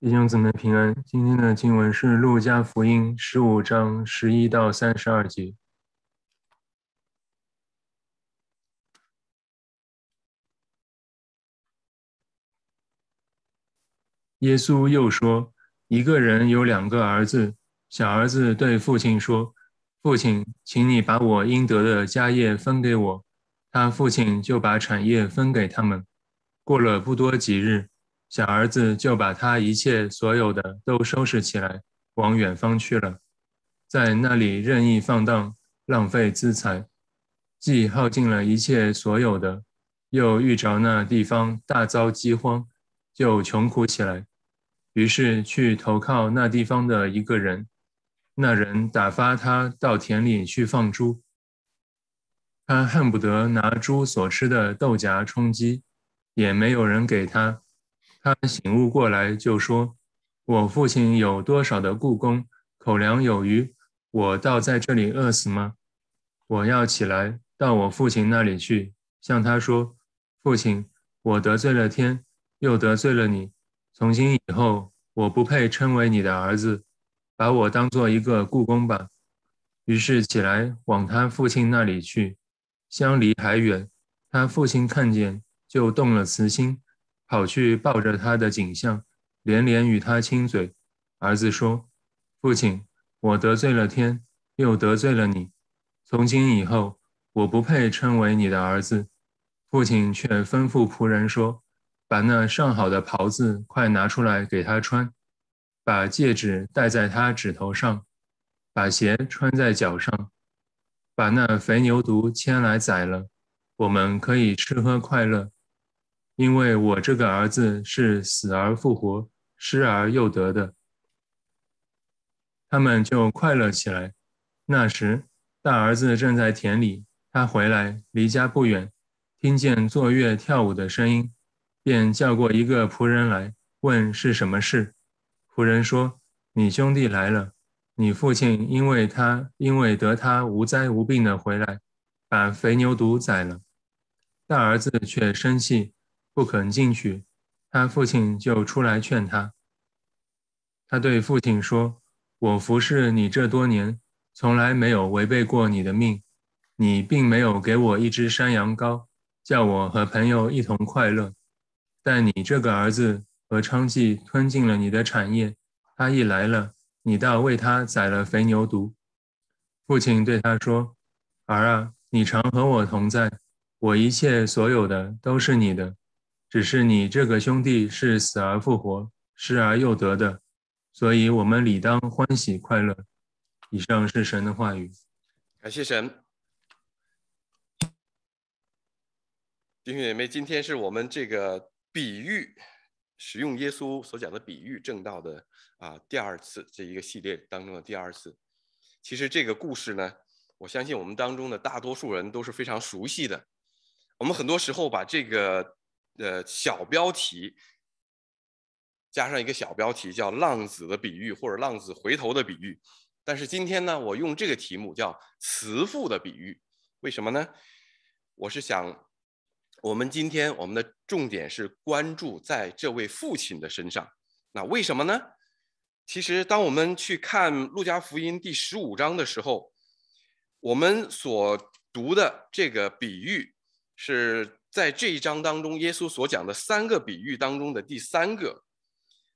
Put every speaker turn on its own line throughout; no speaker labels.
弟兄姊妹平安。今天的经文是《路加福音》十五章十一到三十二节。耶稣又说：“一个人有两个儿子，小儿子对父亲说：‘父亲，请你把我应得的家业分给我。’他父亲就把产业分给他们。过了不多几日。”小儿子就把他一切所有的都收拾起来，往远方去了，在那里任意放荡，浪费资财，既耗尽了一切所有的，又遇着那地方大遭饥荒，就穷苦起来，于是去投靠那地方的一个人，那人打发他到田里去放猪，他恨不得拿猪所吃的豆荚充饥，也没有人给他。他醒悟过来，就说：“我父亲有多少的故宫，口粮有余，我倒在这里饿死吗？我要起来到我父亲那里去，向他说：‘父亲，我得罪了天，又得罪了你，从今以后我不配称为你的儿子，把我当做一个故宫吧。’于是起来往他父亲那里去，相离还远，他父亲看见就动了慈心。”跑去抱着他的景象，连连与他亲嘴。儿子说：“父亲，我得罪了天，又得罪了你。从今以后，我不配称为你的儿子。”父亲却吩咐仆人说：“把那上好的袍子快拿出来给他穿，把戒指戴在他指头上，把鞋穿在脚上，把那肥牛犊牵来宰了，我们可以吃喝快乐。”因为我这个儿子是死而复活、失而又得的，他们就快乐起来。那时，大儿子正在田里，他回来离家不远，听见坐月跳舞的声音，便叫过一个仆人来问是什么事。仆人说：“你兄弟来了，你父亲因为他因为得他无灾无病的回来，把肥牛犊宰了。”大儿子却生气。不肯进去，他父亲就出来劝他。他对父亲说：“我服侍你这多年，从来没有违背过你的命。你并没有给我一只山羊羔，叫我和朋友一同快乐。但你这个儿子和昌妓吞进了你的产业，他一来了，你倒为他宰了肥牛犊。”父亲对他说：“儿啊，你常和我同在，我一切所有的都是你的。”只是你这个兄弟是死而复活，失而又得的，所以我们理当欢喜快乐。以上是神的话语，
感谢神。弟兄姐妹，今天是我们这个比喻，使用耶稣所讲的比喻正道的啊第二次，这一个系列当中的第二次。其实这个故事呢，我相信我们当中的大多数人都是非常熟悉的。我们很多时候把这个。呃，小标题加上一个小标题叫“浪子的比喻”或者“浪子回头的比喻”，但是今天呢，我用这个题目叫“慈父的比喻”。为什么呢？我是想，我们今天我们的重点是关注在这位父亲的身上。那为什么呢？其实，当我们去看《路加福音》第十五章的时候，我们所读的这个比喻是。在这一章当中，耶稣所讲的三个比喻当中的第三个，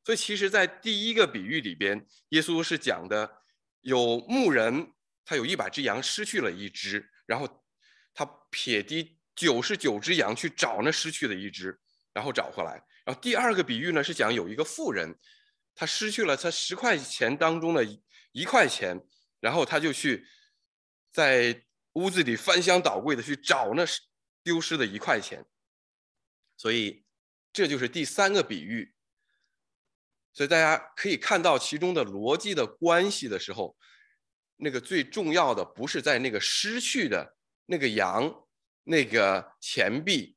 所以其实，在第一个比喻里边，耶稣是讲的有牧人，他有一百只羊，失去了一只，然后他撇低九十九只羊去找那失去的一只，然后找回来。然后第二个比喻呢，是讲有一个富人，他失去了他十块钱当中的，一块钱，然后他就去在屋子里翻箱倒柜的去找那。丢失的一块钱，所以这就是第三个比喻。所以大家可以看到其中的逻辑的关系的时候，那个最重要的不是在那个失去的那个羊、那个钱币，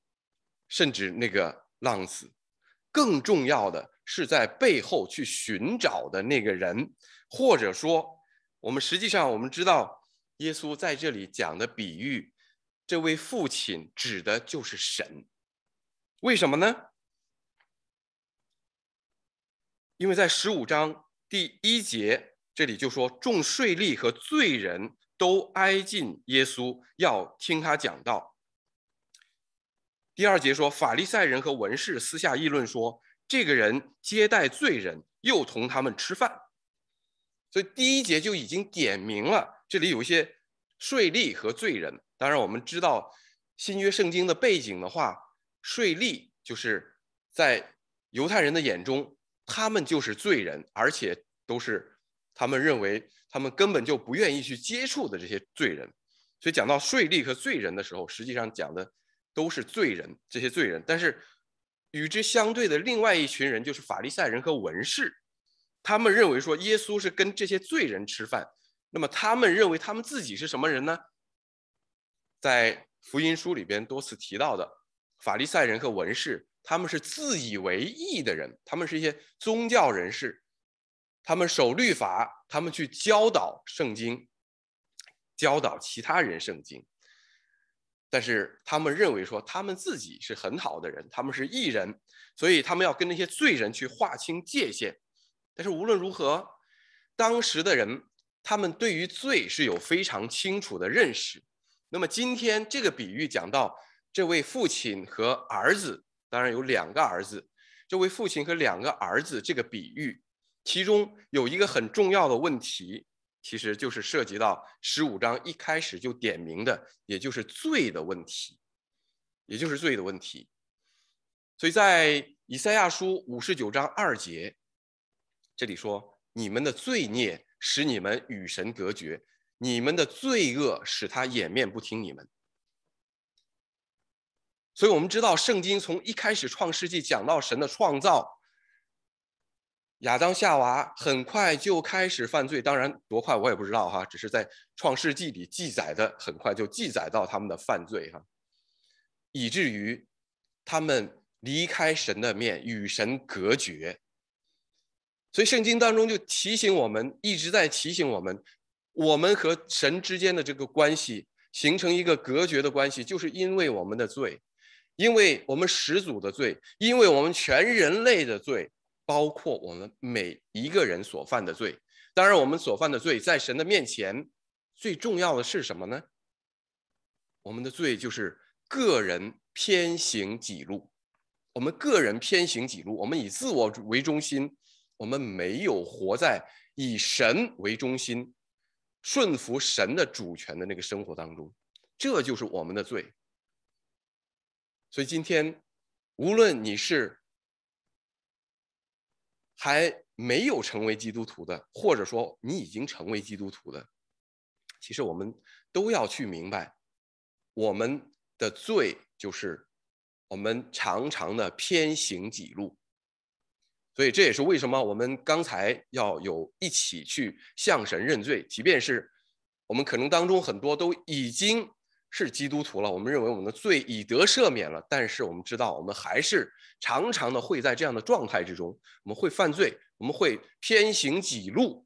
甚至那个浪子，更重要的是在背后去寻找的那个人，或者说我们实际上我们知道耶稣在这里讲的比喻。这位父亲指的就是神，为什么呢？因为在十五章第一节这里就说，众税吏和罪人都挨近耶稣，要听他讲道。第二节说，法利赛人和文士私下议论说，这个人接待罪人，又同他们吃饭。所以第一节就已经点明了，这里有一些税吏和罪人。当然，我们知道新约圣经的背景的话，税吏就是在犹太人的眼中，他们就是罪人，而且都是他们认为他们根本就不愿意去接触的这些罪人。所以讲到税吏和罪人的时候，实际上讲的都是罪人，这些罪人。但是与之相对的另外一群人就是法利赛人和文士，他们认为说耶稣是跟这些罪人吃饭，那么他们认为他们自己是什么人呢？在福音书里边多次提到的法利赛人和文士，他们是自以为义的人，他们是一些宗教人士，他们守律法，他们去教导圣经，教导其他人圣经。但是他们认为说他们自己是很好的人，他们是义人，所以他们要跟那些罪人去划清界限。但是无论如何，当时的人他们对于罪是有非常清楚的认识。那么今天这个比喻讲到这位父亲和儿子，当然有两个儿子。这位父亲和两个儿子这个比喻，其中有一个很重要的问题，其实就是涉及到十五章一开始就点名的，也就是罪的问题，也就是罪的问题。所以在以赛亚书五十九章二节，这里说：“你们的罪孽使你们与神隔绝。”你们的罪恶使他掩面不听你们，所以我们知道圣经从一开始创世纪讲到神的创造，亚当夏娃很快就开始犯罪，当然多快我也不知道哈，只是在创世纪里记载的很快就记载到他们的犯罪哈，以至于他们离开神的面与神隔绝，所以圣经当中就提醒我们，一直在提醒我们。我们和神之间的这个关系形成一个隔绝的关系，就是因为我们的罪，因为我们始祖的罪，因为我们全人类的罪，包括我们每一个人所犯的罪。当然，我们所犯的罪在神的面前，最重要的是什么呢？我们的罪就是个人偏行己路。我们个人偏行己路，我们以自我为中心，我们没有活在以神为中心。顺服神的主权的那个生活当中，这就是我们的罪。所以今天，无论你是还没有成为基督徒的，或者说你已经成为基督徒的，其实我们都要去明白，我们的罪就是我们常常的偏行己路。所以这也是为什么我们刚才要有一起去向神认罪，即便是我们可能当中很多都已经是基督徒了，我们认为我们的罪已得赦免了，但是我们知道我们还是常常的会在这样的状态之中，我们会犯罪，我们会偏行己路，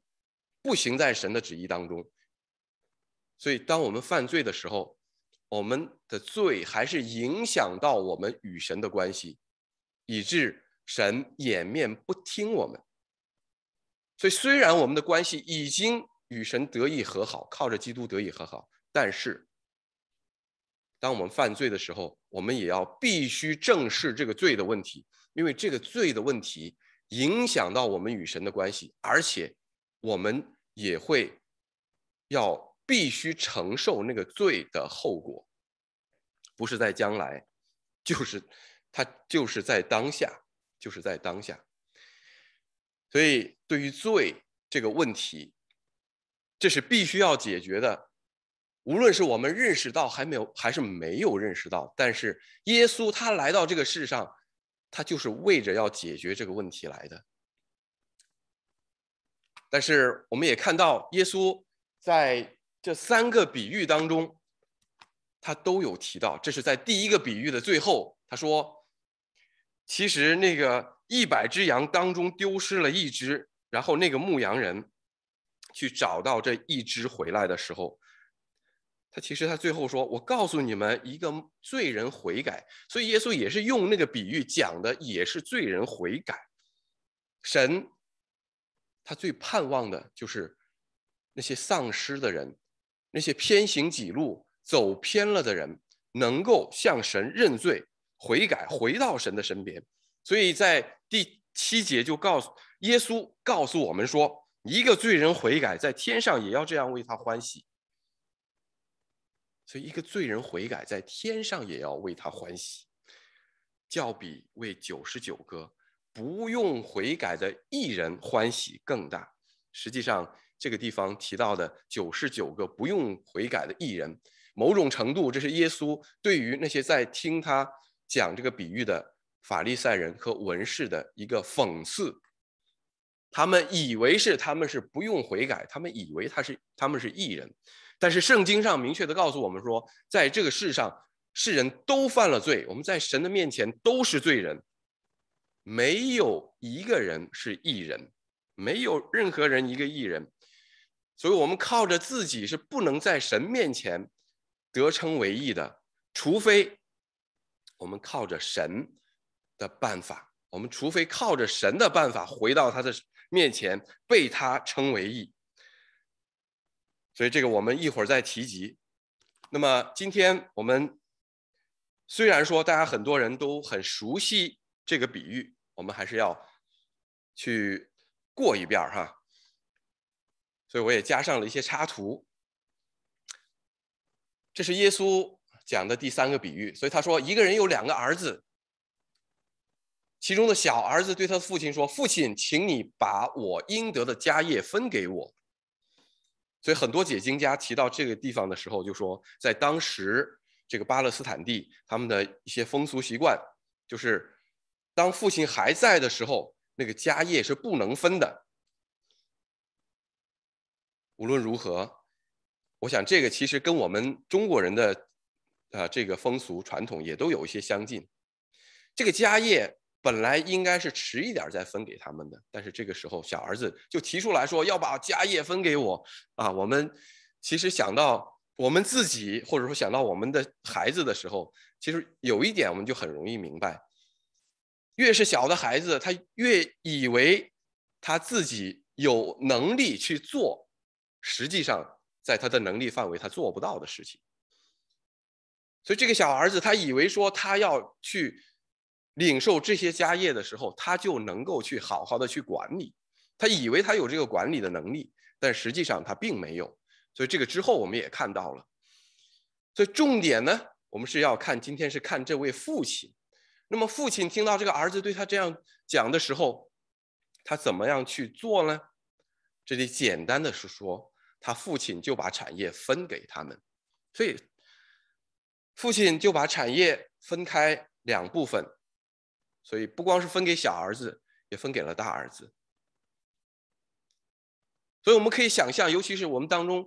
不行在神的旨意当中。所以当我们犯罪的时候，我们的罪还是影响到我们与神的关系，以致。神掩面不听我们，所以虽然我们的关系已经与神得以和好，靠着基督得以和好，但是当我们犯罪的时候，我们也要必须正视这个罪的问题，因为这个罪的问题影响到我们与神的关系，而且我们也会要必须承受那个罪的后果，不是在将来，就是他就是在当下。就是在当下，所以对于罪这个问题，这是必须要解决的。无论是我们认识到还没有，还是没有认识到，但是耶稣他来到这个世上，他就是为着要解决这个问题来的。但是我们也看到，耶稣在这三个比喻当中，他都有提到。这是在第一个比喻的最后，他说。其实那个一百只羊当中丢失了一只，然后那个牧羊人去找到这一只回来的时候，他其实他最后说：“我告诉你们，一个罪人悔改。”所以耶稣也是用那个比喻讲的，也是罪人悔改。神他最盼望的就是那些丧失的人，那些偏行己路、走偏了的人，能够向神认罪。悔改，回到神的身边，所以在第七节就告诉耶稣告诉我们说，一个罪人悔改，在天上也要这样为他欢喜。所以，一个罪人悔改，在天上也要为他欢喜。较比为九十九个不用悔改的艺人欢喜更大。实际上，这个地方提到的九十九个不用悔改的艺人，某种程度，这是耶稣对于那些在听他。讲这个比喻的法利赛人和文士的一个讽刺，他们以为是他们是不用悔改，他们以为他是他们是异人，但是圣经上明确的告诉我们说，在这个世上世人都犯了罪，我们在神的面前都是罪人，没有一个人是异人，没有任何人一个异人，所以我们靠着自己是不能在神面前得称为义的，除非。我们靠着神的办法，我们除非靠着神的办法回到他的面前，被他称为义。所以这个我们一会儿再提及。那么今天我们虽然说大家很多人都很熟悉这个比喻，我们还是要去过一遍哈。所以我也加上了一些插图，这是耶稣。讲的第三个比喻，所以他说一个人有两个儿子，其中的小儿子对他的父亲说：“父亲，请你把我应得的家业分给我。”所以很多解经家提到这个地方的时候，就说在当时这个巴勒斯坦地，他们的一些风俗习惯，就是当父亲还在的时候，那个家业是不能分的。无论如何，我想这个其实跟我们中国人的。啊，这个风俗传统也都有一些相近。这个家业本来应该是迟一点再分给他们的，但是这个时候小儿子就提出来说要把家业分给我。啊，我们其实想到我们自己，或者说想到我们的孩子的时候，其实有一点我们就很容易明白：越是小的孩子，他越以为他自己有能力去做，实际上在他的能力范围他做不到的事情。所以这个小儿子他以为说他要去领受这些家业的时候，他就能够去好好的去管理，他以为他有这个管理的能力，但实际上他并没有。所以这个之后我们也看到了。所以重点呢，我们是要看今天是看这位父亲。那么父亲听到这个儿子对他这样讲的时候，他怎么样去做呢？这里简单的是说，他父亲就把产业分给他们。所以。父亲就把产业分开两部分，所以不光是分给小儿子，也分给了大儿子。所以我们可以想象，尤其是我们当中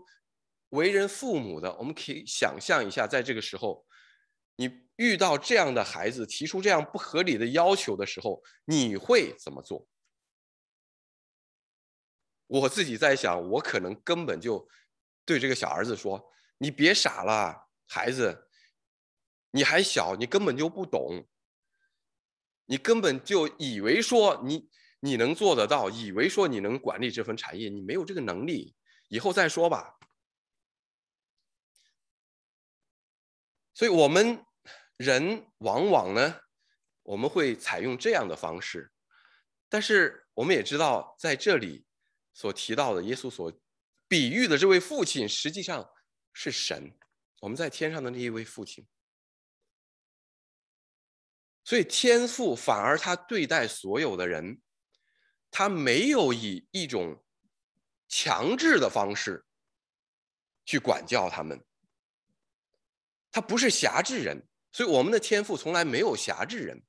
为人父母的，我们可以想象一下，在这个时候，你遇到这样的孩子提出这样不合理的要求的时候，你会怎么做？我自己在想，我可能根本就对这个小儿子说：“你别傻了，孩子。”你还小，你根本就不懂，你根本就以为说你你能做得到，以为说你能管理这份产业，你没有这个能力，以后再说吧。所以，我们人往往呢，我们会采用这样的方式，但是我们也知道，在这里所提到的耶稣所比喻的这位父亲，实际上是神，我们在天上的那一位父亲。所以天赋反而他对待所有的人，他没有以一种强制的方式去管教他们，他不是辖制人。所以我们的天赋从来没有辖制人，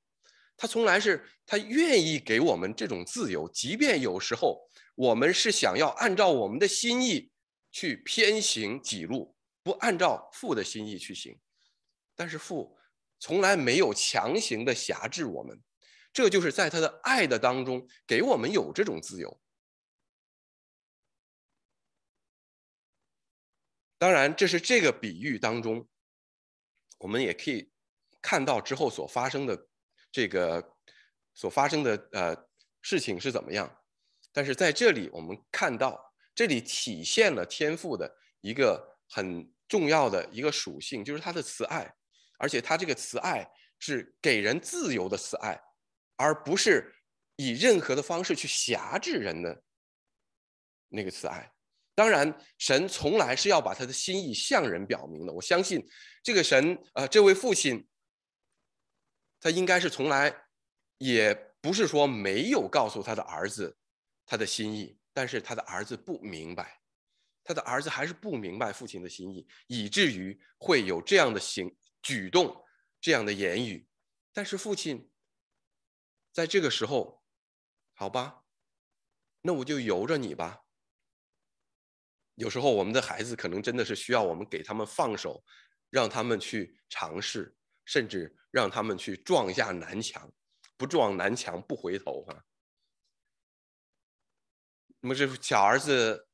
他从来是他愿意给我们这种自由，即便有时候我们是想要按照我们的心意去偏行己路，不按照父的心意去行，但是父。从来没有强行的辖制我们，这就是在他的爱的当中给我们有这种自由。当然，这是这个比喻当中，我们也可以看到之后所发生的这个所发生的呃事情是怎么样。但是在这里，我们看到这里体现了天赋的一个很重要的一个属性，就是他的慈爱。而且他这个慈爱是给人自由的慈爱，而不是以任何的方式去辖制人的那个慈爱。当然，神从来是要把他的心意向人表明的。我相信这个神，呃，这位父亲，他应该是从来也不是说没有告诉他的儿子他的心意，但是他的儿子不明白，他的儿子还是不明白父亲的心意，以至于会有这样的行。举动这样的言语，但是父亲在这个时候，好吧，那我就由着你吧。有时候我们的孩子可能真的是需要我们给他们放手，让他们去尝试，甚至让他们去撞一下南墙，不撞南墙不回头哈。那么这小儿子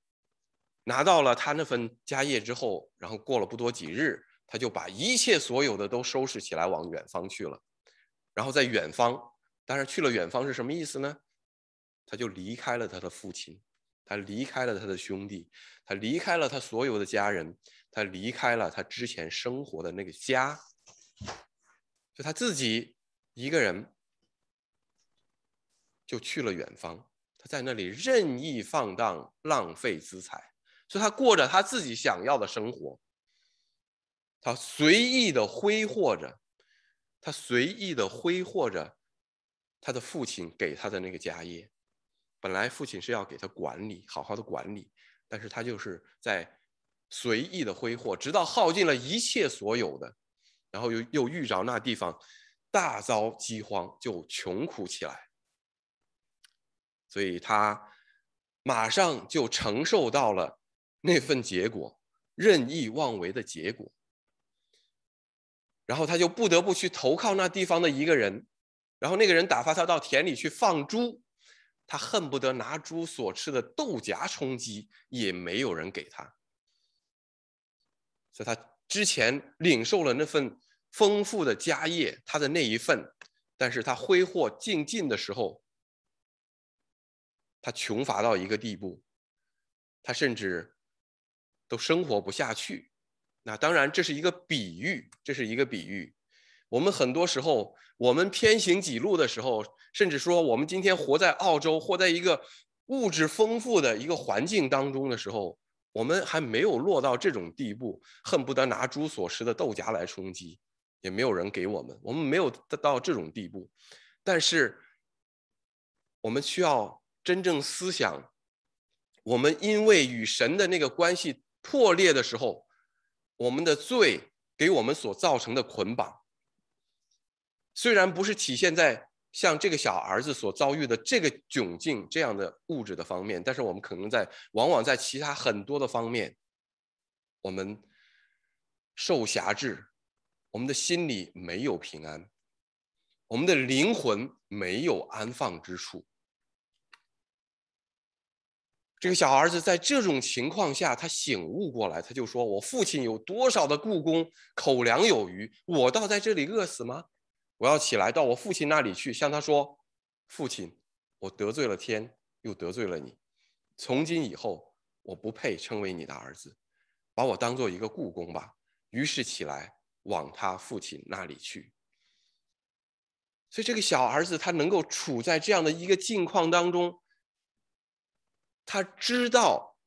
拿到了他那份家业之后，然后过了不多几日。他就把一切所有的都收拾起来，往远方去了。然后在远方，但是去了远方是什么意思呢？他就离开了他的父亲，他离开了他的兄弟，他离开了他所有的家人，他离开了他之前生活的那个家，就他自己一个人，就去了远方。他在那里任意放荡，浪费资财，所以他过着他自己想要的生活。他随意的挥霍着，他随意的挥霍着他的父亲给他的那个家业。本来父亲是要给他管理，好好的管理，但是他就是在随意的挥霍，直到耗尽了一切所有的，然后又又遇着那地方大遭饥荒，就穷苦起来。所以他马上就承受到了那份结果，任意妄为的结果。然后他就不得不去投靠那地方的一个人，然后那个人打发他到田里去放猪，他恨不得拿猪所吃的豆荚充饥，也没有人给他。所以他之前领受了那份丰富的家业，他的那一份，但是他挥霍尽尽的时候，他穷乏到一个地步，他甚至都生活不下去。那当然，这是一个比喻，这是一个比喻。我们很多时候，我们偏行几路的时候，甚至说，我们今天活在澳洲或在一个物质丰富的一个环境当中的时候，我们还没有落到这种地步，恨不得拿猪所食的豆荚来充饥，也没有人给我们，我们没有到这种地步。但是，我们需要真正思想，我们因为与神的那个关系破裂的时候。我们的罪给我们所造成的捆绑，虽然不是体现在像这个小儿子所遭遇的这个窘境这样的物质的方面，但是我们可能在往往在其他很多的方面，我们受辖制，我们的心里没有平安，我们的灵魂没有安放之处。这个小儿子在这种情况下，他醒悟过来，他就说：“我父亲有多少的故宫，口粮有余，我倒在这里饿死吗？我要起来到我父亲那里去，向他说：‘父亲，我得罪了天，又得罪了你。从今以后，我不配称为你的儿子，把我当做一个故宫吧。’”于是起来往他父亲那里去。所以，这个小儿子他能够处在这样的一个境况当中。他知道，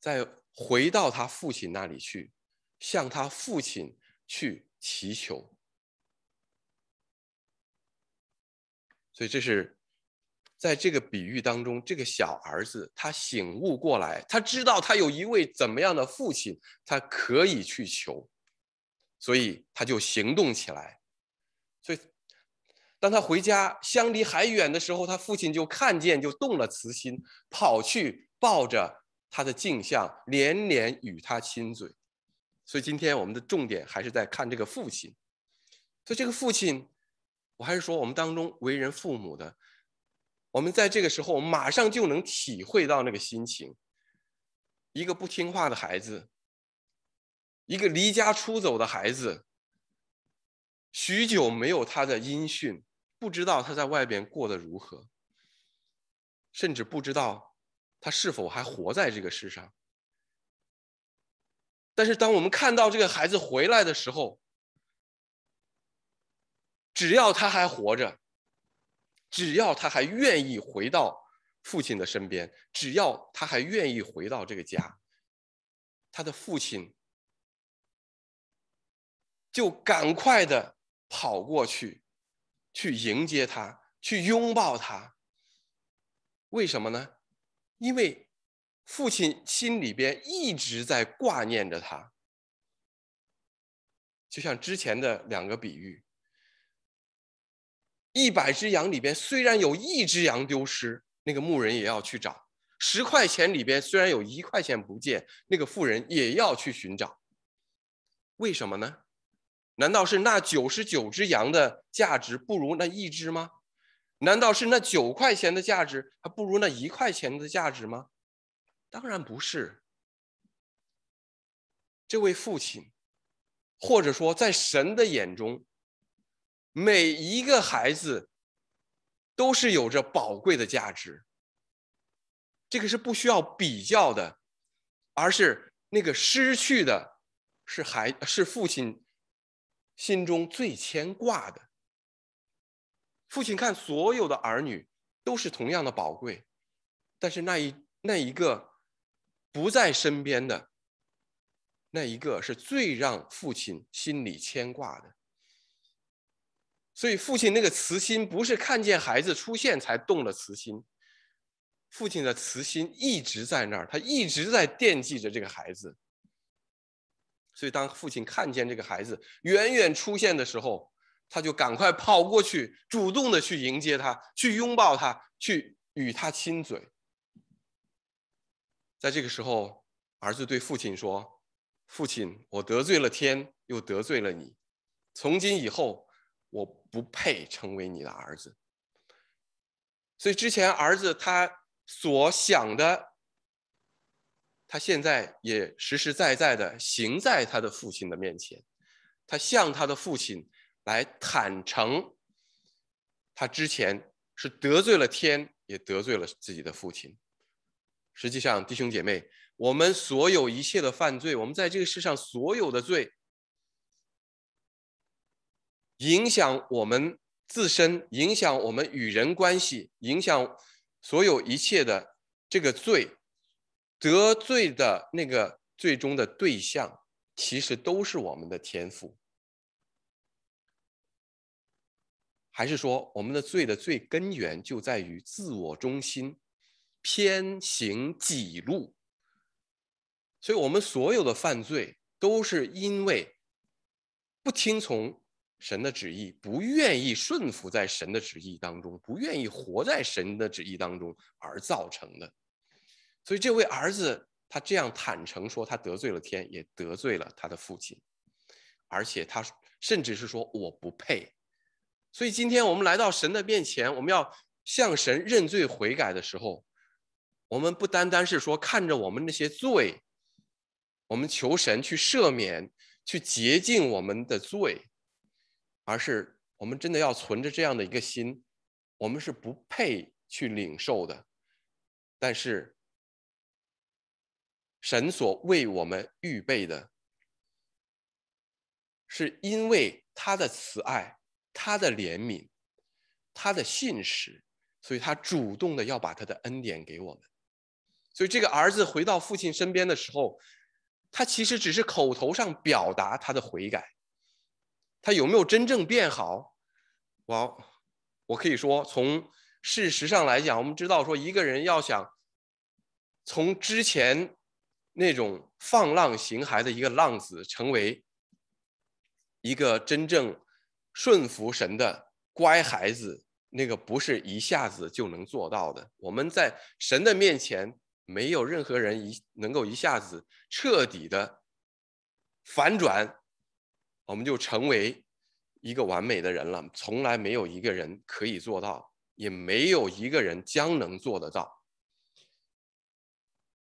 在回到他父亲那里去，向他父亲去祈求。所以这是在这个比喻当中，这个小儿子他醒悟过来，他知道他有一位怎么样的父亲，他可以去求，所以他就行动起来。所以。当他回家，相离还远的时候，他父亲就看见，就动了慈心，跑去抱着他的镜像，连连与他亲嘴。所以今天我们的重点还是在看这个父亲。所以这个父亲，我还是说，我们当中为人父母的，我们在这个时候马上就能体会到那个心情：一个不听话的孩子，一个离家出走的孩子，许久没有他的音讯。不知道他在外边过得如何，甚至不知道他是否还活在这个世上。但是，当我们看到这个孩子回来的时候，只要他还活着，只要他还愿意回到父亲的身边，只要他还愿意回到这个家，他的父亲就赶快的跑过去。去迎接他，去拥抱他。为什么呢？因为父亲心里边一直在挂念着他。就像之前的两个比喻，一百只羊里边虽然有一只羊丢失，那个牧人也要去找；十块钱里边虽然有一块钱不见，那个富人也要去寻找。为什么呢？难道是那九十九只羊的价值不如那一只吗？难道是那九块钱的价值还不如那一块钱的价值吗？当然不是。这位父亲，或者说在神的眼中，每一个孩子都是有着宝贵的价值。这个是不需要比较的，而是那个失去的，是孩是父亲。心中最牵挂的，父亲看所有的儿女都是同样的宝贵，但是那一那一个不在身边的，那一个是最让父亲心里牵挂的。所以父亲那个慈心不是看见孩子出现才动了慈心，父亲的慈心一直在那儿，他一直在惦记着这个孩子。所以，当父亲看见这个孩子远远出现的时候，他就赶快跑过去，主动的去迎接他，去拥抱他，去与他亲嘴。在这个时候，儿子对父亲说：“父亲，我得罪了天，又得罪了你，从今以后，我不配成为你的儿子。”所以，之前儿子他所想的。他现在也实实在在的行在他的父亲的面前，他向他的父亲来坦诚，他之前是得罪了天，也得罪了自己的父亲。实际上，弟兄姐妹，我们所有一切的犯罪，我们在这个世上所有的罪，影响我们自身，影响我们与人关系，影响所有一切的这个罪。得罪的那个最终的对象，其实都是我们的天赋，还是说我们的罪的最根源就在于自我中心、偏行己路？所以，我们所有的犯罪都是因为不听从神的旨意，不愿意顺服在神的旨意当中，不愿意活在神的旨意当中而造成的。所以，这位儿子他这样坦诚说：“他得罪了天，也得罪了他的父亲，而且他甚至是说我不配。”所以，今天我们来到神的面前，我们要向神认罪悔改的时候，我们不单单是说看着我们那些罪，我们求神去赦免、去洁净我们的罪，而是我们真的要存着这样的一个心：我们是不配去领受的，但是。神所为我们预备的，是因为他的慈爱，他的怜悯，他的信实，所以他主动的要把他的恩典给我们。所以这个儿子回到父亲身边的时候，他其实只是口头上表达他的悔改，他有没有真正变好？我我可以说，从事实上来讲，我们知道说一个人要想从之前。那种放浪形骸的一个浪子，成为一个真正顺服神的乖孩子，那个不是一下子就能做到的。我们在神的面前，没有任何人一能够一下子彻底的反转，我们就成为一个完美的人了。从来没有一个人可以做到，也没有一个人将能做得到。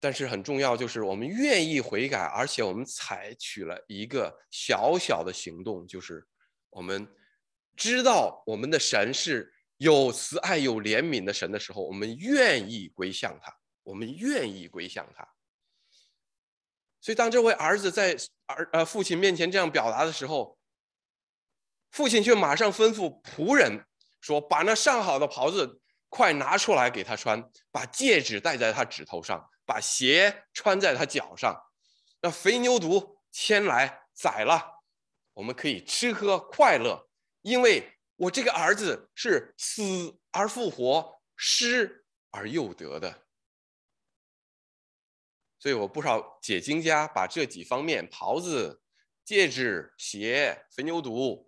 但是很重要，就是我们愿意悔改，而且我们采取了一个小小的行动，就是我们知道我们的神是有慈爱、有怜悯的神的时候，我们愿意归向他，我们愿意归向他。所以，当这位儿子在儿呃父亲面前这样表达的时候，父亲却马上吩咐仆人说：“把那上好的袍子快拿出来给他穿，把戒指戴在他指头上。”把鞋穿在他脚上，那肥牛犊牵来宰了，我们可以吃喝快乐，因为我这个儿子是死而复活，失而又得的。所以，我不少解经家把这几方面袍子、戒指、鞋、肥牛犊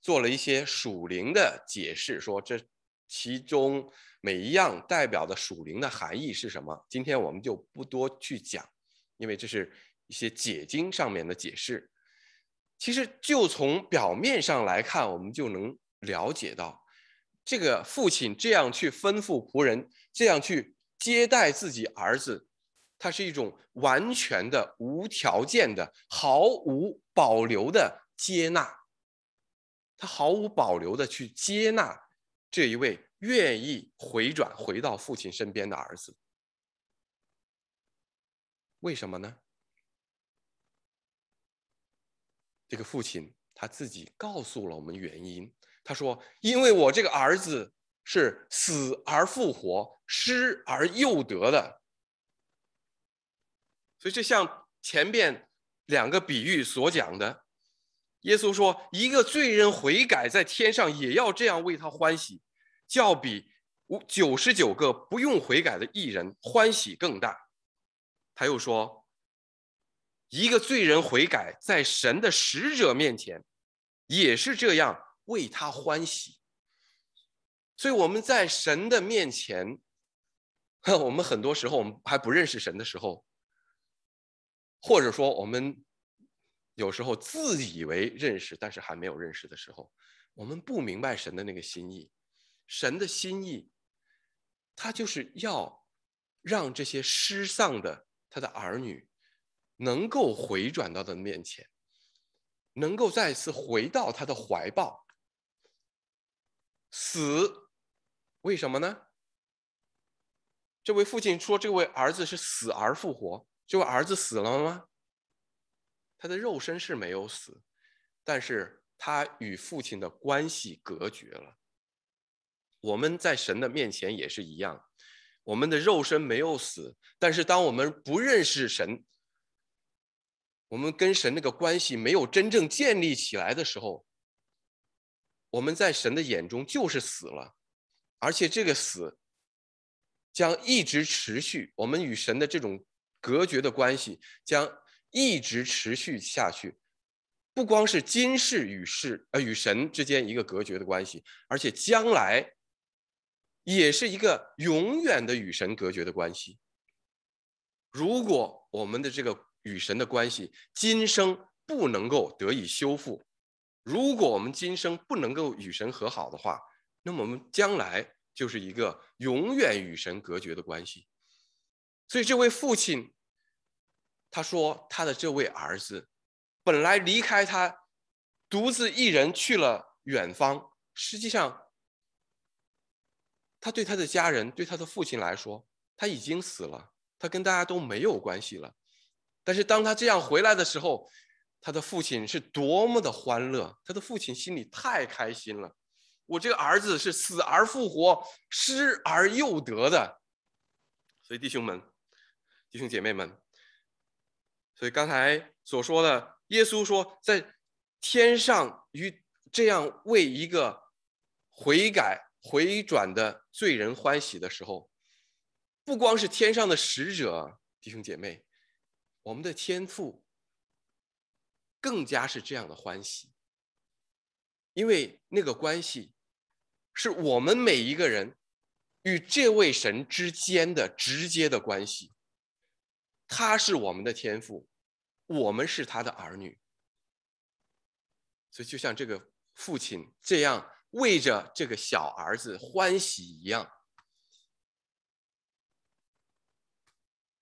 做了一些属灵的解释，说这其中。每一样代表的属灵的含义是什么？今天我们就不多去讲，因为这是一些解经上面的解释。其实就从表面上来看，我们就能了解到，这个父亲这样去吩咐仆人，这样去接待自己儿子，他是一种完全的、无条件的、毫无保留的接纳。他毫无保留的去接纳这一位。愿意回转回到父亲身边的儿子，为什么呢？这个父亲他自己告诉了我们原因。他说：“因为我这个儿子是死而复活、失而又得的。”所以，就像前边两个比喻所讲的，耶稣说：“一个罪人悔改，在天上也要这样为他欢喜。”叫比五九十九个不用悔改的艺人欢喜更大。他又说：“一个罪人悔改，在神的使者面前也是这样为他欢喜。”所以我们在神的面前，我们很多时候我们还不认识神的时候，或者说我们有时候自以为认识，但是还没有认识的时候，我们不明白神的那个心意。神的心意，他就是要让这些失丧的他的儿女能够回转到的面前，能够再次回到他的怀抱。死为什么呢？这位父亲说：“这位儿子是死而复活。”这位儿子死了吗？他的肉身是没有死，但是他与父亲的关系隔绝了。我们在神的面前也是一样，我们的肉身没有死，但是当我们不认识神，我们跟神那个关系没有真正建立起来的时候，我们在神的眼中就是死了，而且这个死将一直持续，我们与神的这种隔绝的关系将一直持续下去，不光是今世与世呃与神之间一个隔绝的关系，而且将来。也是一个永远的与神隔绝的关系。如果我们的这个与神的关系今生不能够得以修复，如果我们今生不能够与神和好的话，那么我们将来就是一个永远与神隔绝的关系。所以这位父亲，他说他的这位儿子，本来离开他，独自一人去了远方，实际上。他对他的家人，对他的父亲来说，他已经死了，他跟大家都没有关系了。但是当他这样回来的时候，他的父亲是多么的欢乐，他的父亲心里太开心了。我这个儿子是死而复活，失而又得的。所以弟兄们，弟兄姐妹们，所以刚才所说的，耶稣说在天上与这样为一个悔改。回转的罪人欢喜的时候，不光是天上的使者，弟兄姐妹，我们的天父更加是这样的欢喜，因为那个关系是我们每一个人与这位神之间的直接的关系，他是我们的天父，我们是他的儿女，所以就像这个父亲这样。为着这个小儿子欢喜一样，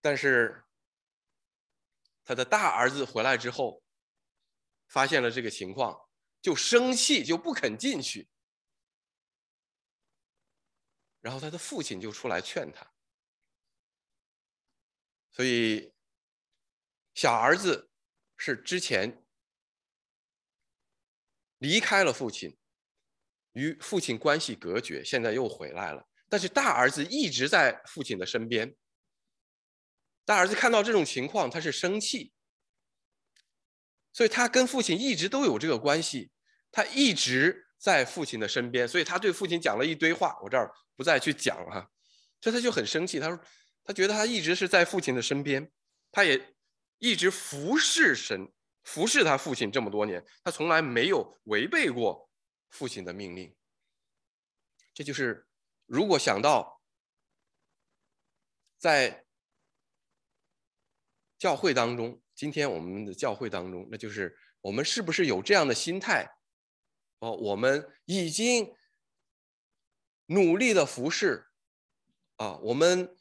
但是他的大儿子回来之后，发现了这个情况，就生气，就不肯进去。然后他的父亲就出来劝他，所以小儿子是之前离开了父亲。与父亲关系隔绝，现在又回来了。但是大儿子一直在父亲的身边。大儿子看到这种情况，他是生气，所以他跟父亲一直都有这个关系，他一直在父亲的身边，所以他对父亲讲了一堆话，我这儿不再去讲了哈。这他就很生气，他说他觉得他一直是在父亲的身边，他也一直服侍神，服侍他父亲这么多年，他从来没有违背过。父亲的命令，这就是，如果想到，在教会当中，今天我们的教会当中，那就是我们是不是有这样的心态？哦，我们已经努力的服侍，啊，我们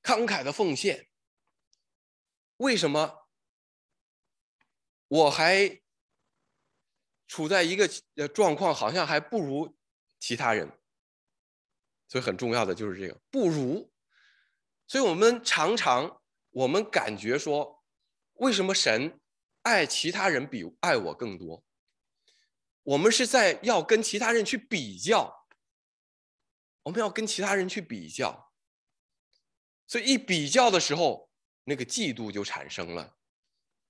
慷慨的奉献，为什么我还？处在一个状况，好像还不如其他人，所以很重要的就是这个不如。所以我们常常我们感觉说，为什么神爱其他人比爱我更多？我们是在要跟其他人去比较，我们要跟其他人去比较，所以一比较的时候，那个嫉妒就产生了，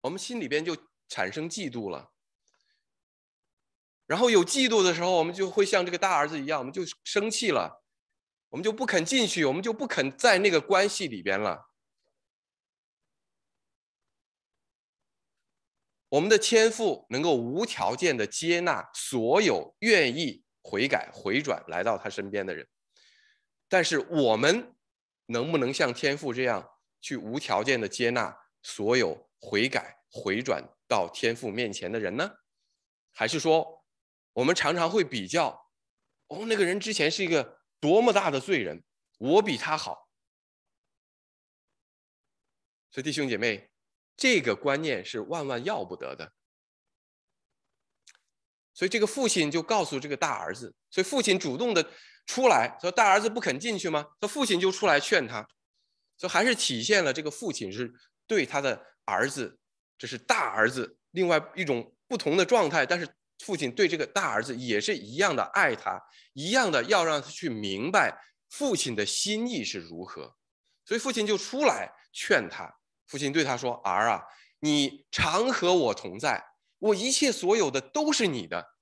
我们心里边就产生嫉妒了。然后有嫉妒的时候，我们就会像这个大儿子一样，我们就生气了，我们就不肯进去，我们就不肯在那个关系里边了。我们的天赋能够无条件的接纳所有愿意悔改回转来到他身边的人，但是我们能不能像天赋这样去无条件的接纳所有悔改回转到天赋面前的人呢？还是说？我们常常会比较，哦，那个人之前是一个多么大的罪人，我比他好。所以，弟兄姐妹，这个观念是万万要不得的。所以，这个父亲就告诉这个大儿子，所以父亲主动的出来，说大儿子不肯进去吗？他父亲就出来劝他，所以还是体现了这个父亲是对他的儿子，这是大儿子另外一种不同的状态，但是。父亲对这个大儿子也是一样的爱他，一样的要让他去明白父亲的心意是如何。所以父亲就出来劝他。父亲对他说：“儿啊，你常和我同在，我一切所有的都是你的。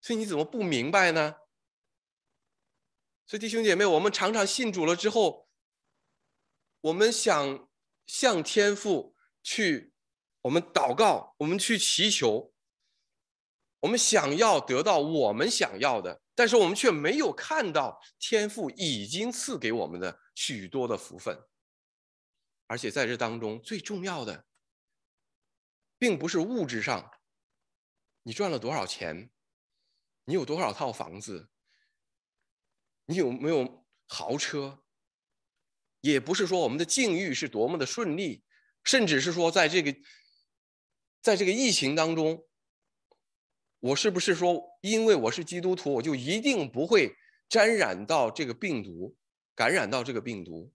所以你怎么不明白呢？”所以弟兄姐妹，我们常常信主了之后，我们想向天父去，我们祷告，我们去祈求。我们想要得到我们想要的，但是我们却没有看到天赋已经赐给我们的许多的福分，而且在这当中最重要的，并不是物质上你赚了多少钱，你有多少套房子，你有没有豪车，也不是说我们的境遇是多么的顺利，甚至是说在这个在这个疫情当中。我是不是说，因为我是基督徒，我就一定不会沾染到这个病毒，感染到这个病毒？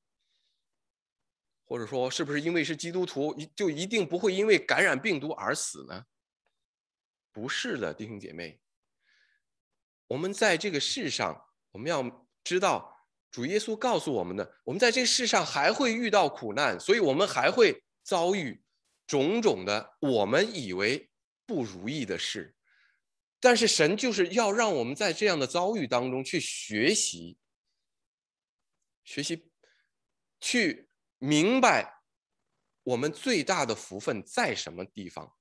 或者说，是不是因为是基督徒，就一定不会因为感染病毒而死呢？不是的，弟兄姐妹。我们在这个世上，我们要知道，主耶稣告诉我们的，我们在这个世上还会遇到苦难，所以我们还会遭遇种种的我们以为不如意的事。但是神就是要让我们在这样的遭遇当中去学习，学习，去明白我们最大的福分在什么地方。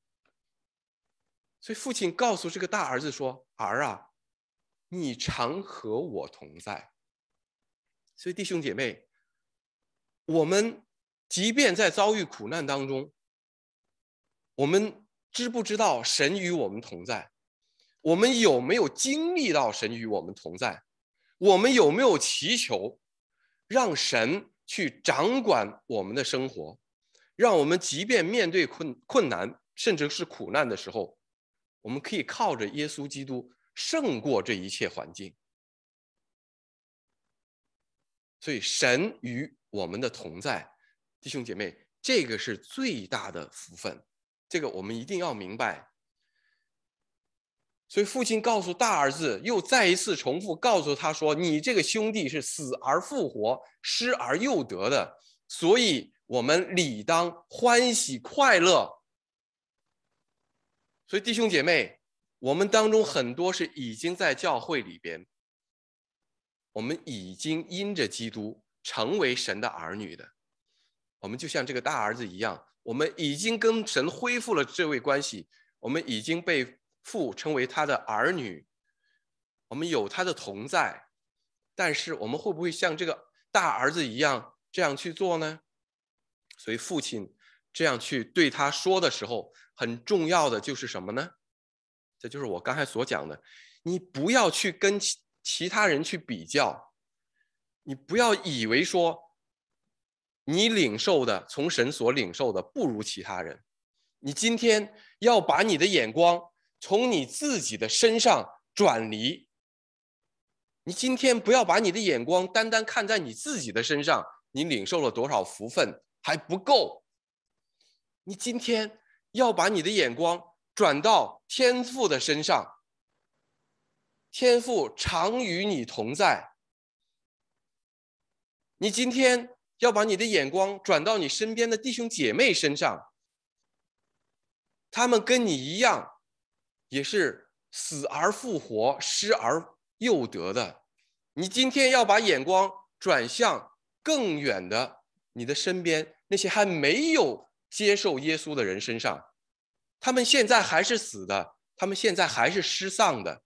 所以父亲告诉这个大儿子说：“儿啊，你常和我同在。”所以弟兄姐妹，我们即便在遭遇苦难当中，我们知不知道神与我们同在？我们有没有经历到神与我们同在？我们有没有祈求，让神去掌管我们的生活，让我们即便面对困困难，甚至是苦难的时候，我们可以靠着耶稣基督胜过这一切环境？所以，神与我们的同在，弟兄姐妹，这个是最大的福分，这个我们一定要明白。所以父亲告诉大儿子，又再一次重复告诉他说：“你这个兄弟是死而复活、失而又得的，所以我们理当欢喜快乐。”所以弟兄姐妹，我们当中很多是已经在教会里边，我们已经因着基督成为神的儿女的。我们就像这个大儿子一样，我们已经跟神恢复了这位关系，我们已经被。父称为他的儿女，我们有他的同在，但是我们会不会像这个大儿子一样这样去做呢？所以父亲这样去对他说的时候，很重要的就是什么呢？这就是我刚才所讲的，你不要去跟其其他人去比较，你不要以为说你领受的从神所领受的不如其他人，你今天要把你的眼光。从你自己的身上转离。你今天不要把你的眼光单单看在你自己的身上，你领受了多少福分还不够。你今天要把你的眼光转到天父的身上，天父常与你同在。你今天要把你的眼光转到你身边的弟兄姐妹身上，他们跟你一样。也是死而复活、失而又得的。你今天要把眼光转向更远的你的身边那些还没有接受耶稣的人身上，他们现在还是死的，他们现在还是失丧的。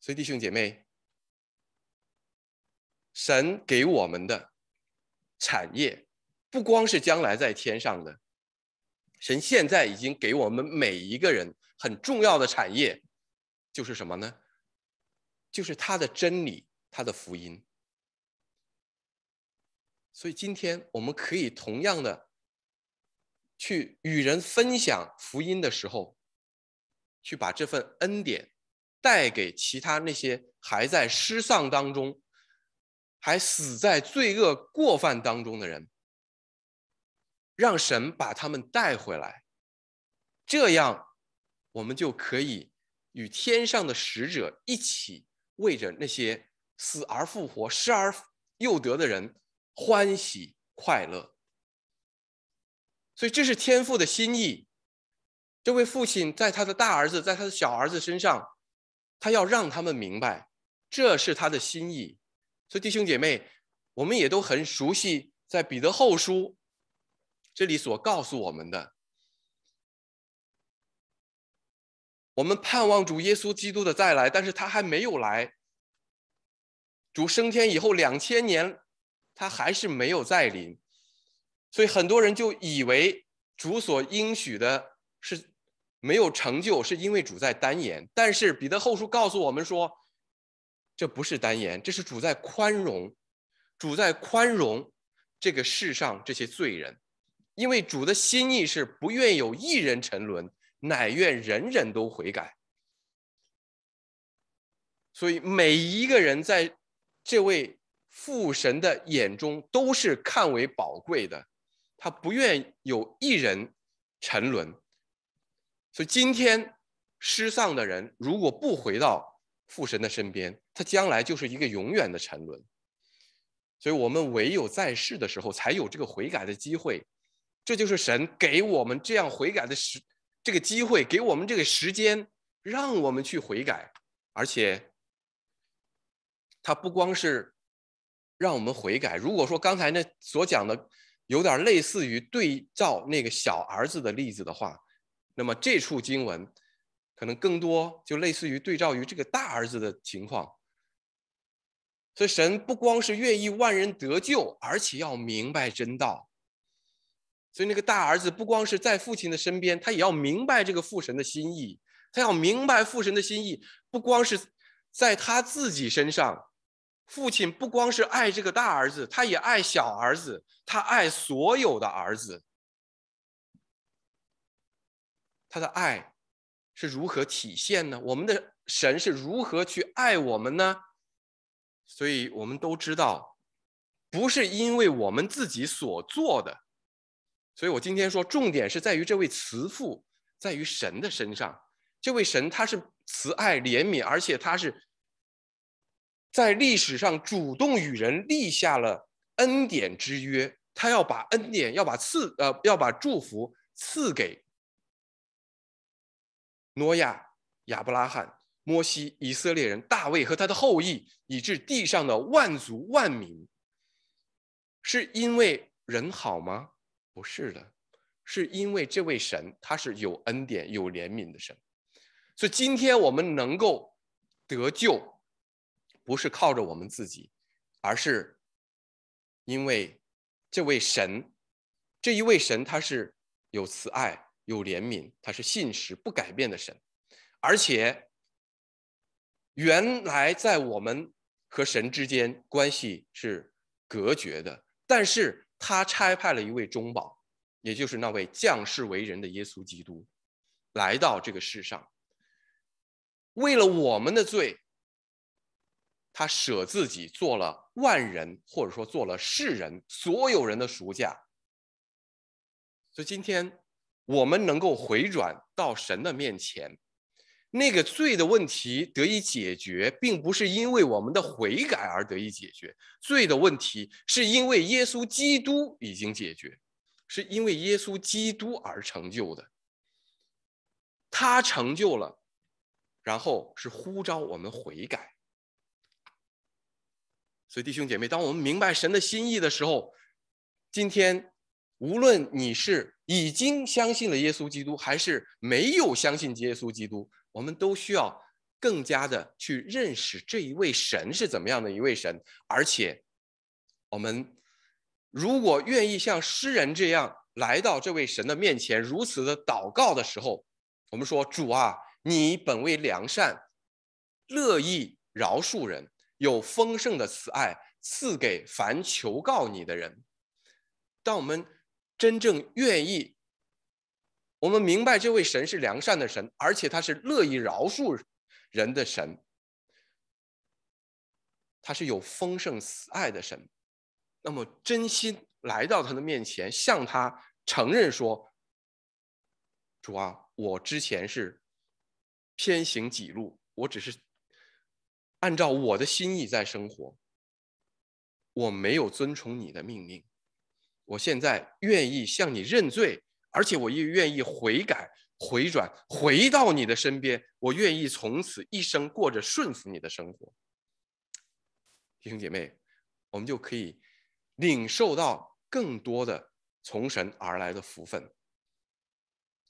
所以，弟兄姐妹，神给我们的产业，不光是将来在天上的。神现在已经给我们每一个人很重要的产业，就是什么呢？就是他的真理，他的福音。所以今天我们可以同样的去与人分享福音的时候，去把这份恩典带给其他那些还在失丧当中、还死在罪恶过犯当中的人。让神把他们带回来，这样我们就可以与天上的使者一起为着那些死而复活、失而又得的人欢喜快乐。所以这是天父的心意。这位父亲在他的大儿子、在他的小儿子身上，他要让他们明白，这是他的心意。所以弟兄姐妹，我们也都很熟悉，在彼得后书。这里所告诉我们的，我们盼望主耶稣基督的再来，但是他还没有来。主升天以后两千年，他还是没有再临，所以很多人就以为主所应许的是没有成就，是因为主在单言。但是彼得后书告诉我们说，这不是单言，这是主在宽容，主在宽容这个世上这些罪人。因为主的心意是不愿有一人沉沦，乃愿人人都悔改。所以每一个人在这位父神的眼中都是看为宝贵的，他不愿有一人沉沦。所以今天失丧的人如果不回到父神的身边，他将来就是一个永远的沉沦。所以我们唯有在世的时候才有这个悔改的机会。这就是神给我们这样悔改的时，这个机会给我们这个时间，让我们去悔改。而且，他不光是让我们悔改。如果说刚才那所讲的有点类似于对照那个小儿子的例子的话，那么这处经文可能更多就类似于对照于这个大儿子的情况。所以，神不光是愿意万人得救，而且要明白真道。所以，那个大儿子不光是在父亲的身边，他也要明白这个父神的心意。他要明白父神的心意，不光是在他自己身上。父亲不光是爱这个大儿子，他也爱小儿子，他爱所有的儿子。他的爱是如何体现呢？我们的神是如何去爱我们呢？所以我们都知道，不是因为我们自己所做的。所以我今天说，重点是在于这位慈父，在于神的身上。这位神他是慈爱怜悯，而且他是在历史上主动与人立下了恩典之约，他要把恩典，要把赐呃，要把祝福赐给诺亚、亚伯拉罕、摩西、以色列人、大卫和他的后裔，以致地上的万族万民。是因为人好吗？不是的，是因为这位神他是有恩典、有怜悯的神，所以今天我们能够得救，不是靠着我们自己，而是因为这位神，这一位神他是有慈爱、有怜悯，他是信实、不改变的神，而且原来在我们和神之间关系是隔绝的，但是。他差派了一位中保，也就是那位降世为人的耶稣基督，来到这个世上，为了我们的罪，他舍自己做了万人或者说做了世人所有人的赎价。所以今天我们能够回转到神的面前。那个罪的问题得以解决，并不是因为我们的悔改而得以解决，罪的问题是因为耶稣基督已经解决，是因为耶稣基督而成就的。他成就了，然后是呼召我们悔改。所以弟兄姐妹，当我们明白神的心意的时候，今天无论你是已经相信了耶稣基督，还是没有相信耶稣基督。我们都需要更加的去认识这一位神是怎么样的一位神，而且我们如果愿意像诗人这样来到这位神的面前，如此的祷告的时候，我们说主啊，你本为良善，乐意饶恕人，有丰盛的慈爱赐给凡求告你的人。当我们真正愿意。我们明白这位神是良善的神，而且他是乐意饶恕人的神，他是有丰盛慈爱的神。那么，真心来到他的面前，向他承认说：“主啊，我之前是偏行己路，我只是按照我的心意在生活，我没有遵从你的命令。我现在愿意向你认罪。”而且我也愿意悔改、回转、回到你的身边。我愿意从此一生过着顺服你的生活。弟兄姐妹，我们就可以领受到更多的从神而来的福分，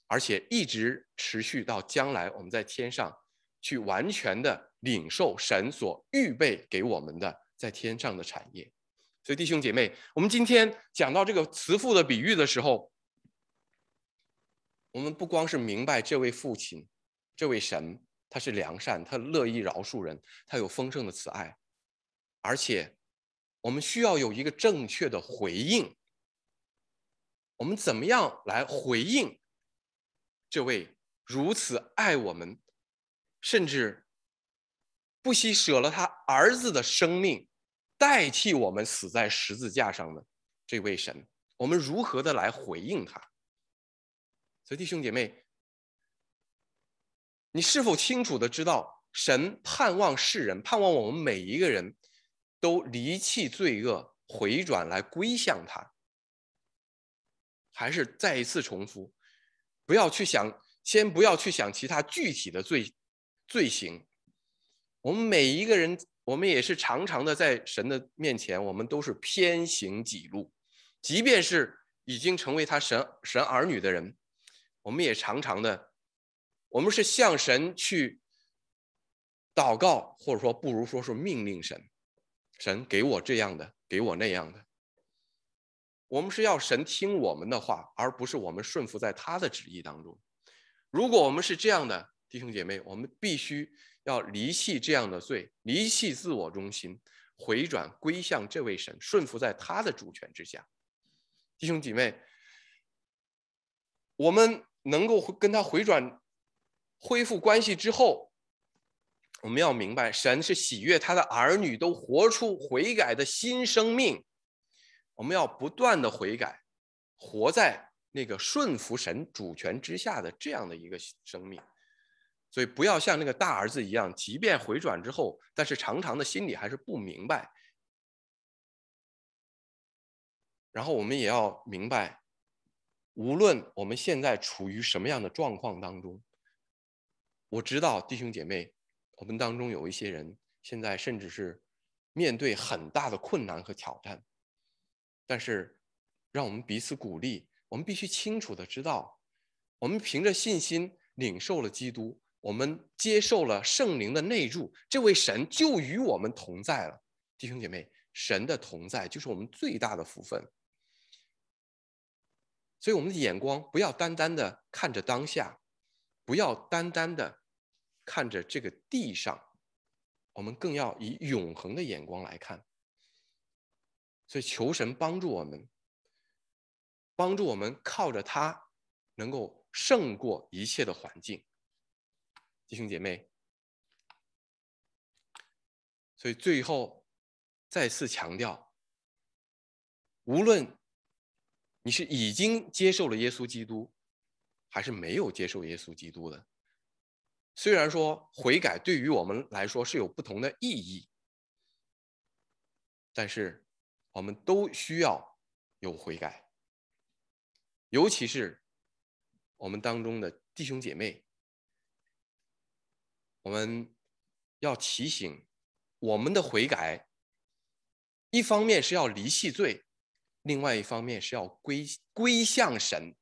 而且一直持续到将来我们在天上去完全的领受神所预备给我们的在天上的产业。所以，弟兄姐妹，我们今天讲到这个慈父的比喻的时候。我们不光是明白这位父亲，这位神，他是良善，他乐意饶恕人，他有丰盛的慈爱，而且，我们需要有一个正确的回应。我们怎么样来回应这位如此爱我们，甚至不惜舍了他儿子的生命，代替我们死在十字架上的这位神？我们如何的来回应他？弟兄姐妹，你是否清楚的知道，神盼望世人，盼望我们每一个人都离弃罪恶，回转来归向他？还是再一次重复，不要去想，先不要去想其他具体的罪罪行。我们每一个人，我们也是常常的在神的面前，我们都是偏行己路，即便是已经成为他神神儿女的人。我们也常常的，我们是向神去祷告，或者说不如说是命令神，神给我这样的，给我那样的。我们是要神听我们的话，而不是我们顺服在他的旨意当中。如果我们是这样的，弟兄姐妹，我们必须要离弃这样的罪，离弃自我中心，回转归向这位神，顺服在他的主权之下。弟兄姐妹，我们。能够跟他回转、恢复关系之后，我们要明白，神是喜悦他的儿女都活出悔改的新生命。我们要不断的悔改，活在那个顺服神主权之下的这样的一个生命。所以，不要像那个大儿子一样，即便回转之后，但是常常的心里还是不明白。然后，我们也要明白。无论我们现在处于什么样的状况当中，我知道弟兄姐妹，我们当中有一些人现在甚至是面对很大的困难和挑战，但是让我们彼此鼓励。我们必须清楚的知道，我们凭着信心领受了基督，我们接受了圣灵的内助，这位神就与我们同在了。弟兄姐妹，神的同在就是我们最大的福分。所以，我们的眼光不要单单的看着当下，不要单单的看着这个地上，我们更要以永恒的眼光来看。所以，求神帮助我们，帮助我们靠着他能够胜过一切的环境，弟兄姐妹。所以，最后再次强调，无论。你是已经接受了耶稣基督，还是没有接受耶稣基督的？虽然说悔改对于我们来说是有不同的意义，但是我们都需要有悔改，尤其是我们当中的弟兄姐妹，我们要提醒我们的悔改，一方面是要离弃罪。另外一方面是要归归向神，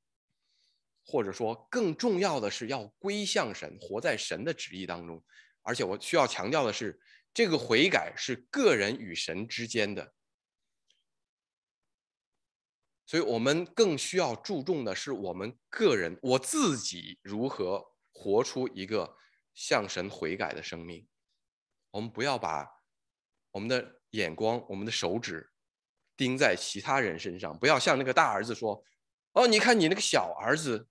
或者说更重要的是要归向神，活在神的旨意当中。而且我需要强调的是，这个悔改是个人与神之间的，所以我们更需要注重的是我们个人我自己如何活出一个向神悔改的生命。我们不要把我们的眼光、我们的手指。盯在其他人身上，不要像那个大儿子说：“哦，你看你那个小儿子，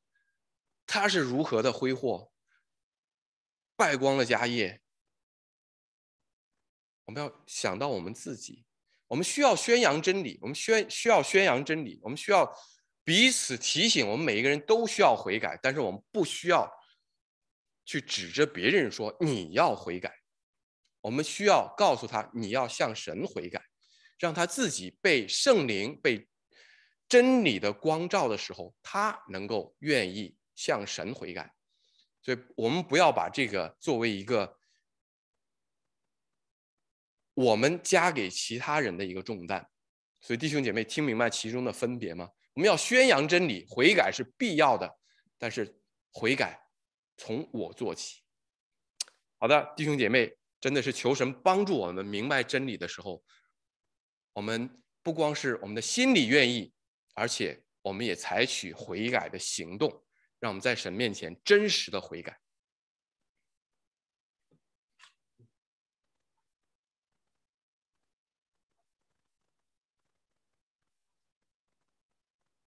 他是如何的挥霍，败光了家业。”我们要想到我们自己，我们需要宣扬真理，我们宣需要宣扬真理，我们需要彼此提醒，我们每一个人都需要悔改，但是我们不需要去指着别人说你要悔改，我们需要告诉他你要向神悔改。让他自己被圣灵、被真理的光照的时候，他能够愿意向神悔改。所以，我们不要把这个作为一个我们加给其他人的一个重担。所以，弟兄姐妹，听明白其中的分别吗？我们要宣扬真理，悔改是必要的，但是悔改从我做起。好的，弟兄姐妹，真的是求神帮助我们明白真理的时候。我们不光是我们的心里愿意，而且我们也采取悔改的行动，让我们在神面前真实的悔改。